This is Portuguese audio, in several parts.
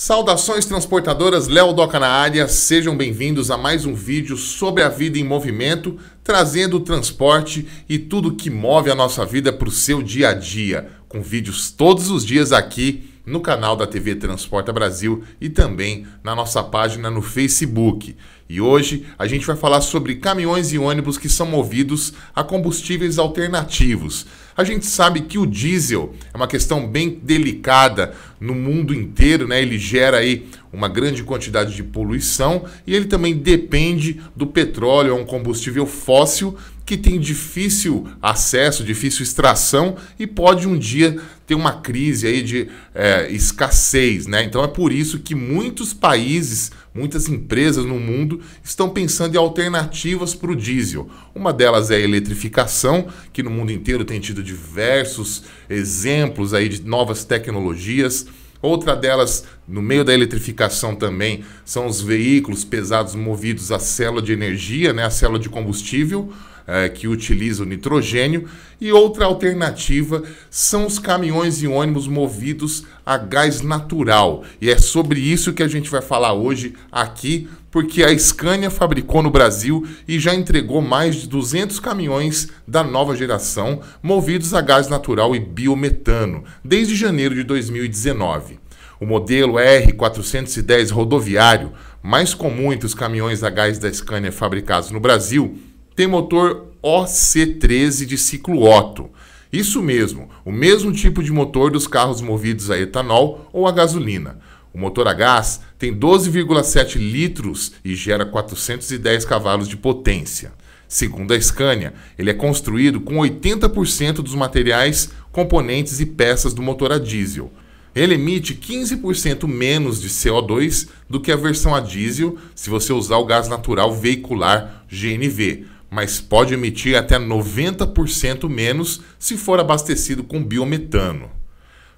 Saudações transportadoras, Léo Doca na área, sejam bem-vindos a mais um vídeo sobre a vida em movimento, trazendo o transporte e tudo que move a nossa vida para o seu dia a dia, com vídeos todos os dias aqui no canal da TV Transporta Brasil e também na nossa página no Facebook. E hoje a gente vai falar sobre caminhões e ônibus que são movidos a combustíveis alternativos. A gente sabe que o diesel é uma questão bem delicada no mundo inteiro, né? Ele gera aí uma grande quantidade de poluição e ele também depende do petróleo, é um combustível fóssil que tem difícil acesso, difícil extração e pode um dia ter uma crise aí de é, escassez, né? Então é por isso que muitos países, muitas empresas no mundo estão pensando em alternativas para o diesel. Uma delas é a eletrificação, que no mundo inteiro tem tido diversos exemplos aí de novas tecnologias. Outra delas, no meio da eletrificação também, são os veículos pesados movidos à célula de energia, né, a célula de combustível é, que utiliza o nitrogênio. E outra alternativa são os caminhões e ônibus movidos a gás natural. E é sobre isso que a gente vai falar hoje aqui, porque a Scania fabricou no Brasil e já entregou mais de 200 caminhões da nova geração movidos a gás natural e biometano desde janeiro de 2019. O modelo R410 rodoviário, mais comum entre os caminhões a gás da Scania fabricados no Brasil, tem motor OC13 de ciclo Otto. Isso mesmo, o mesmo tipo de motor dos carros movidos a etanol ou a gasolina. O motor a gás tem 12,7 litros e gera 410 cavalos de potência. Segundo a Scania, ele é construído com 80% dos materiais, componentes e peças do motor a diesel. Ele emite 15% menos de CO2 do que a versão a diesel se você usar o gás natural veicular GNV, mas pode emitir até 90% menos se for abastecido com biometano.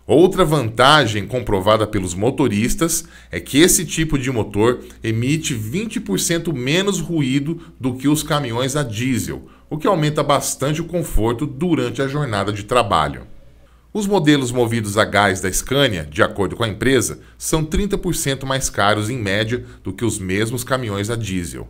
Outra vantagem comprovada pelos motoristas é que esse tipo de motor emite 20% menos ruído do que os caminhões a diesel, o que aumenta bastante o conforto durante a jornada de trabalho. Os modelos movidos a gás da Scania, de acordo com a empresa, são 30% mais caros em média do que os mesmos caminhões a diesel,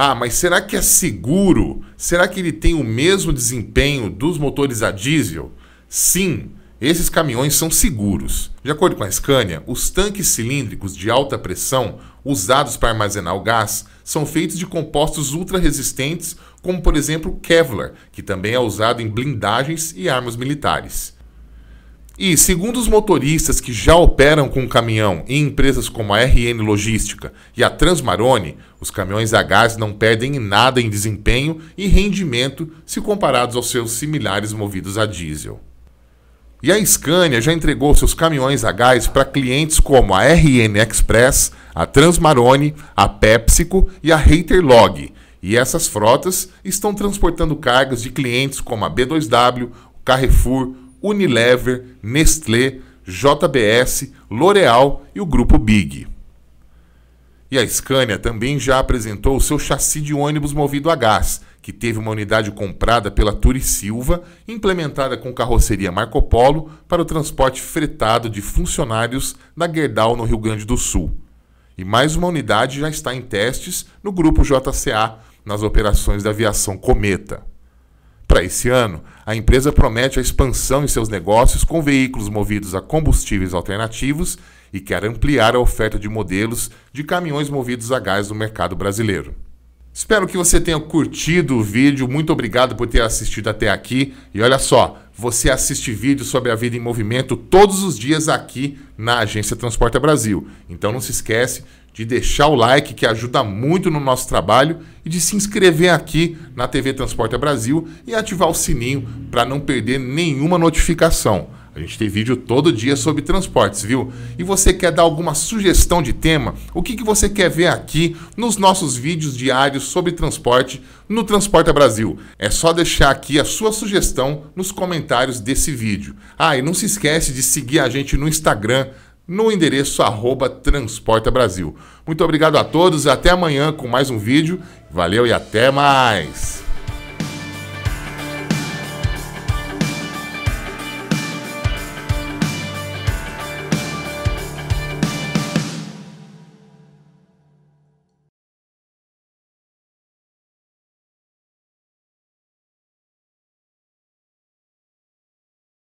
ah, mas será que é seguro? Será que ele tem o mesmo desempenho dos motores a diesel? Sim, esses caminhões são seguros. De acordo com a Scania, os tanques cilíndricos de alta pressão usados para armazenar o gás são feitos de compostos ultra-resistentes, como por exemplo Kevlar, que também é usado em blindagens e armas militares. E, segundo os motoristas que já operam com caminhão em empresas como a RN Logística e a Transmarone, os caminhões a gás não perdem nada em desempenho e rendimento se comparados aos seus similares movidos a diesel. E a Scania já entregou seus caminhões a gás para clientes como a RN Express, a Transmarone, a PepsiCo e a Haterlog. E essas frotas estão transportando cargas de clientes como a B2W, o Carrefour, Unilever, Nestlé, JBS, L'Oréal e o grupo Big. E a Scania também já apresentou o seu chassi de ônibus movido a gás, que teve uma unidade comprada pela Turi Silva, implementada com carroceria Marco Polo para o transporte fretado de funcionários da Gerdau no Rio Grande do Sul. E mais uma unidade já está em testes no grupo JCA nas operações da aviação Cometa para esse ano, a empresa promete a expansão em seus negócios com veículos movidos a combustíveis alternativos e quer ampliar a oferta de modelos de caminhões movidos a gás no mercado brasileiro. Espero que você tenha curtido o vídeo. Muito obrigado por ter assistido até aqui. E olha só, você assiste vídeos sobre a vida em movimento todos os dias aqui na Agência Transporta Brasil. Então não se esquece de deixar o like que ajuda muito no nosso trabalho e de se inscrever aqui na TV Transporta Brasil e ativar o sininho para não perder nenhuma notificação. A gente tem vídeo todo dia sobre transportes, viu? E você quer dar alguma sugestão de tema? O que, que você quer ver aqui nos nossos vídeos diários sobre transporte no Transporta Brasil? É só deixar aqui a sua sugestão nos comentários desse vídeo. Ah, e não se esquece de seguir a gente no Instagram, no endereço arroba Transporta Brasil. Muito obrigado a todos, e até amanhã com mais um vídeo. Valeu e até mais!